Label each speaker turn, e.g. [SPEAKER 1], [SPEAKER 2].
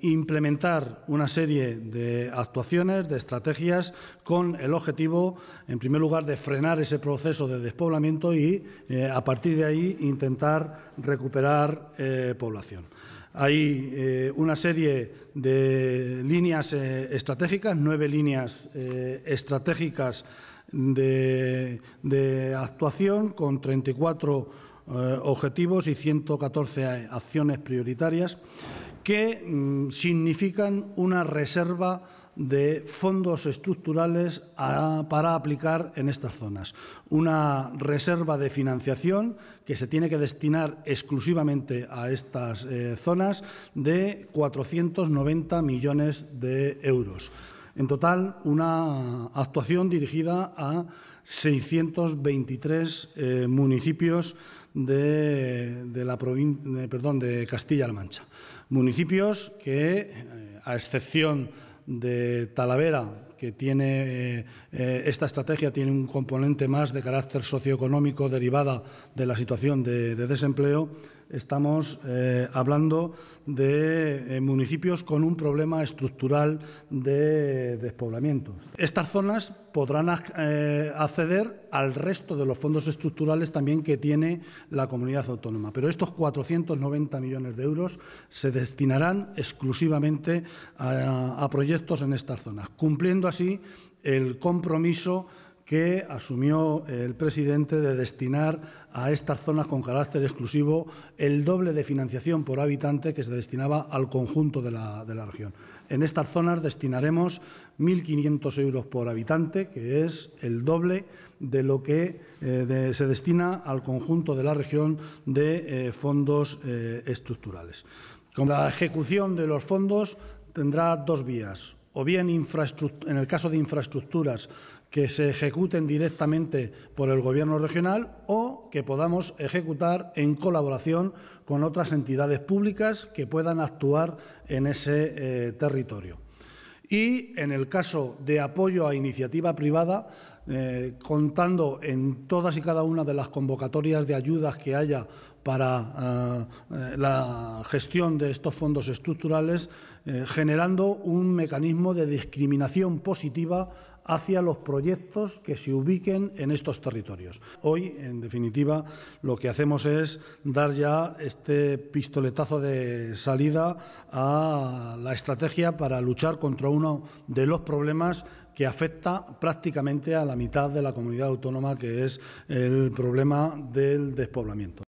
[SPEAKER 1] implementar una serie de actuaciones, de estrategias, con el objetivo, en primer lugar, de frenar ese proceso de despoblamiento y, eh, a partir de ahí, intentar recuperar eh, población. Hay eh, una serie de líneas estratégicas, nueve líneas estratégicas de, de, actuación con 34 eh, objetivos y 114 acciones prioritarias que mm, significan una reserva de fondos estructurales para aplicar en estas zonas. Una reserva de financiación que se tiene que destinar exclusivamente a estas eh, zonas de 490 millones de euros. En total, una actuación dirigida a 623 eh, municipios de, Castilla-La Mancha. Municipios que, eh, a excepción de Talavera, que tiene eh, esta estrategia tiene un componente más de carácter socioeconómico derivada de la situación de desempleo, estamos eh, hablando de eh, municipios con un problema estructural de despoblamiento. Estas zonas podrán eh, acceder al resto de los fondos estructurales también que tiene la comunidad autónoma, pero estos 490 millones de euros se destinarán exclusivamente a, a proyectos en estas zonas, cumpliendo así el compromiso que asumió el presidente de destinar a estas zonas con carácter exclusivo el doble de financiación por habitante que se destinaba al conjunto de la, región. En estas zonas destinaremos 1.500 euros por habitante, que es el doble de lo que eh, se destina al conjunto de la región de eh, fondos eh, estructurales. Con la ejecución de los fondos tendrá dos vías o bien en el caso de infraestructuras que se ejecuten directamente por el Gobierno regional o que podamos ejecutar en colaboración con otras entidades públicas que puedan actuar en ese eh, territorio. Y en el caso de apoyo a iniciativa privada, eh, contando en todas y cada una de las convocatorias de ayudas que haya para eh, eh, la gestión de estos fondos estructurales, generando un mecanismo de discriminación positiva hacia los proyectos que se ubiquen en estos territorios. Hoy, en definitiva, lo que hacemos es dar ya este pistoletazo de salida a la estrategia para luchar contra uno de los problemas que afecta prácticamente a la mitad de la comunidad autónoma, que es el problema del despoblamiento.